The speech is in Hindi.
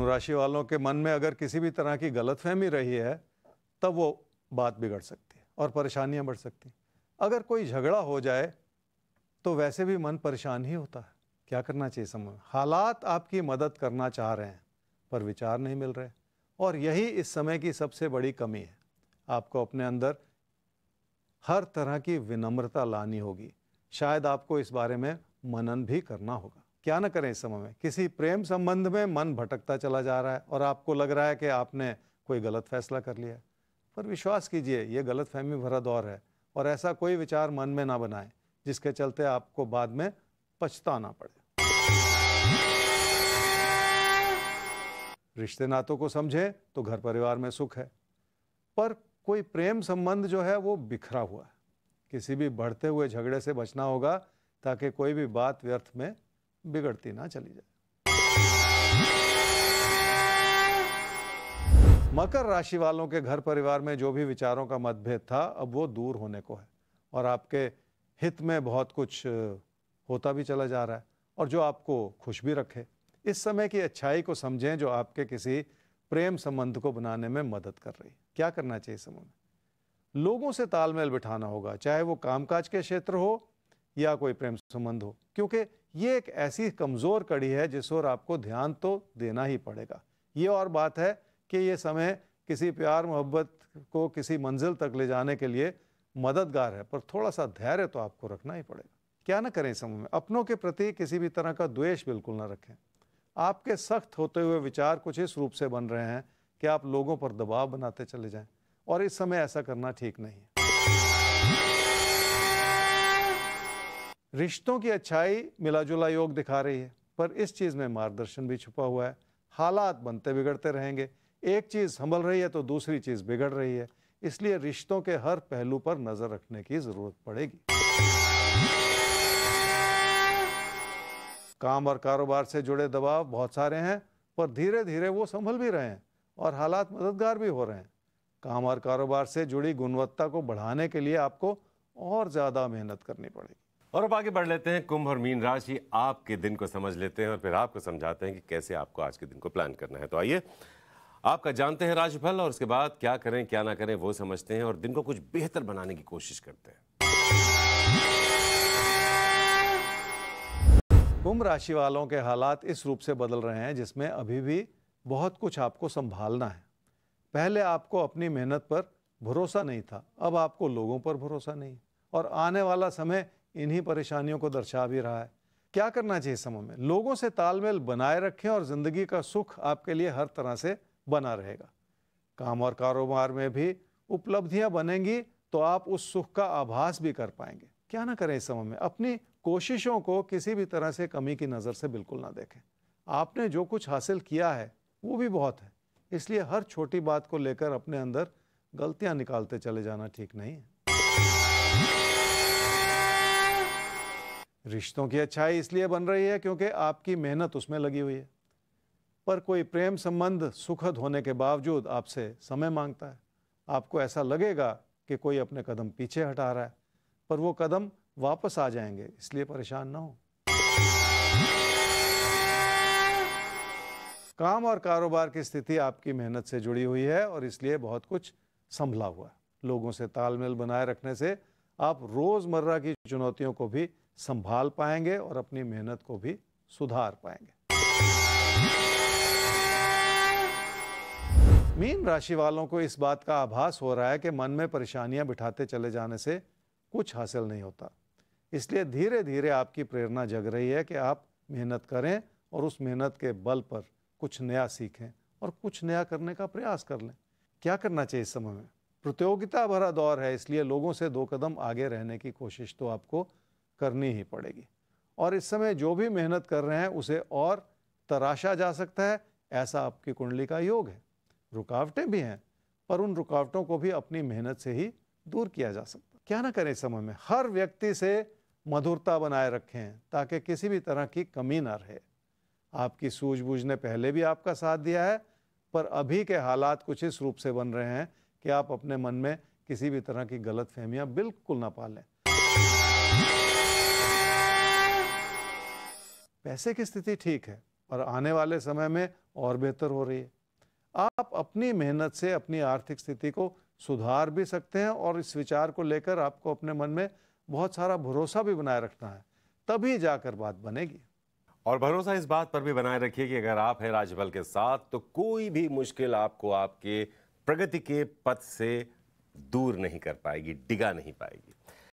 धनु राशि वालों के मन में अगर किसी भी तरह की गलतफहमी रही है तब वो बात बिगड़ सकती है और परेशानियां बढ़ सकती हैं अगर कोई झगड़ा हो जाए तो वैसे भी मन परेशान ही होता है क्या करना चाहिए समय हालात आपकी मदद करना चाह रहे हैं पर विचार नहीं मिल रहे और यही इस समय की सबसे बड़ी कमी है आपको अपने अंदर हर तरह की विनम्रता लानी होगी शायद आपको इस बारे में मनन भी करना होगा क्या ना करें इस समय में किसी प्रेम संबंध में मन भटकता चला जा रहा है और आपको लग रहा है कि आपने कोई गलत फैसला कर लिया पर विश्वास कीजिए ये गलत फहमी भरा दौर है और ऐसा कोई विचार मन में ना बनाए जिसके चलते आपको बाद में पछताना पड़े रिश्ते नातों को समझें तो घर परिवार में सुख है पर कोई प्रेम संबंध जो है वो बिखरा हुआ है किसी भी बढ़ते हुए झगड़े से बचना होगा ताकि कोई भी बात व्यर्थ में बिगड़ती ना चली जाए मकर राशि वालों के घर परिवार में जो भी विचारों का मतभेद था अब वो दूर होने को है और आपके हित में बहुत कुछ होता भी चला जा रहा है और जो आपको खुश भी रखे इस समय की अच्छाई को समझें जो आपके किसी प्रेम संबंध को बनाने में मदद कर रही क्या करना चाहिए समय में लोगों से तालमेल बिठाना होगा चाहे वो कामकाज के क्षेत्र हो या कोई प्रेम संबंध हो क्योंकि ये एक ऐसी कमज़ोर कड़ी है जिस ओर आपको ध्यान तो देना ही पड़ेगा ये और बात है कि ये समय किसी प्यार मोहब्बत को किसी मंजिल तक ले जाने के लिए मददगार है पर थोड़ा सा धैर्य तो आपको रखना ही पड़ेगा क्या ना करें इस समय में अपनों के प्रति किसी भी तरह का द्वेष बिल्कुल ना रखें आपके सख्त होते हुए विचार कुछ इस रूप से बन रहे हैं कि आप लोगों पर दबाव बनाते चले जाएं और इस समय ऐसा करना ठीक नहीं है रिश्तों की अच्छाई मिलाजुला योग दिखा रही है पर इस चीज़ में मार्गदर्शन भी छुपा हुआ है हालात बनते बिगड़ते रहेंगे एक चीज़ संभल रही है तो दूसरी चीज़ बिगड़ रही है इसलिए रिश्तों के हर पहलू पर नज़र रखने की ज़रूरत पड़ेगी काम और कारोबार से जुड़े दबाव बहुत सारे हैं पर धीरे धीरे वो संभल भी रहे हैं और हालात मददगार भी हो रहे हैं काम और कारोबार से जुड़ी गुणवत्ता को बढ़ाने के लिए आपको और ज़्यादा मेहनत करनी पड़ेगी और अब आगे बढ़ लेते हैं कुंभ और मीन राशि आपके दिन को समझ लेते हैं और फिर आपको समझाते हैं कि कैसे आपको आज के दिन को प्लान करना है तो आइए आपका जानते हैं राशिफल और उसके बाद क्या करें क्या ना करें वो समझते हैं और दिन को कुछ बेहतर बनाने की कोशिश करते हैं कुंभ राशि वालों के हालात इस रूप से बदल रहे हैं जिसमें अभी भी बहुत कुछ आपको संभालना है पहले आपको अपनी मेहनत पर भरोसा नहीं था अब आपको लोगों पर भरोसा नहीं और आने वाला समय इन्हीं परेशानियों को दर्शा भी रहा है क्या करना चाहिए समय में लोगों से तालमेल बनाए रखें और ज़िंदगी का सुख आपके लिए हर तरह से बना रहेगा काम और कारोबार में भी उपलब्धियां बनेंगी तो आप उस सुख का आभास भी कर पाएंगे क्या ना करें इस समय में अपनी कोशिशों को किसी भी तरह से कमी की नज़र से बिल्कुल ना देखें आपने जो कुछ हासिल किया है वो भी बहुत है इसलिए हर छोटी बात को लेकर अपने अंदर गलतियां निकालते चले जाना ठीक नहीं है रिश्तों की अच्छाई इसलिए बन रही है क्योंकि आपकी मेहनत उसमें लगी हुई है पर कोई प्रेम संबंध सुखद होने के बावजूद आपसे समय मांगता है आपको ऐसा लगेगा कि कोई अपने कदम पीछे हटा रहा है पर वो कदम वापस आ जाएंगे इसलिए परेशान ना हो काम और कारोबार की स्थिति आपकी मेहनत से जुड़ी हुई है और इसलिए बहुत कुछ संभला हुआ है लोगों से तालमेल बनाए रखने से आप रोज़मर्रा की चुनौतियों को भी संभाल पाएंगे और अपनी मेहनत को भी सुधार पाएंगे मीन राशि वालों को इस बात का आभास हो रहा है कि मन में परेशानियां बिठाते चले जाने से कुछ हासिल नहीं होता इसलिए धीरे धीरे आपकी प्रेरणा जग रही है कि आप मेहनत करें और उस मेहनत के बल पर कुछ नया सीखें और कुछ नया करने का प्रयास कर लें क्या करना चाहिए इस समय में प्रतियोगिता भरा दौर है इसलिए लोगों से दो कदम आगे रहने की कोशिश तो आपको करनी ही पड़ेगी और इस समय जो भी मेहनत कर रहे हैं उसे और तराशा जा सकता है ऐसा आपकी कुंडली का योग है रुकावटें भी हैं पर उन रुकावटों को भी अपनी मेहनत से ही दूर किया जा सकता है क्या ना करें इस समय में हर व्यक्ति से मधुरता बनाए रखें ताकि किसी भी तरह की कमी ना रहे आपकी सूझबूझ ने पहले भी आपका साथ दिया है पर अभी के हालात कुछ इस रूप से बन रहे हैं कि आप अपने मन में किसी भी तरह की गलत फहमियाँ बिल्कुल ना पालें पैसे की स्थिति ठीक है और आने वाले समय में और बेहतर हो रही है आप अपनी मेहनत से अपनी आर्थिक स्थिति को सुधार भी सकते हैं और इस विचार को लेकर आपको अपने मन में बहुत सारा भरोसा भी बनाए रखना है तभी जाकर बात बनेगी और भरोसा इस बात पर भी बनाए रखिए कि अगर आप हैं राजबल के साथ तो कोई भी मुश्किल आपको आपके प्रगति के पथ से दूर नहीं कर पाएगी डिगा नहीं पाएगी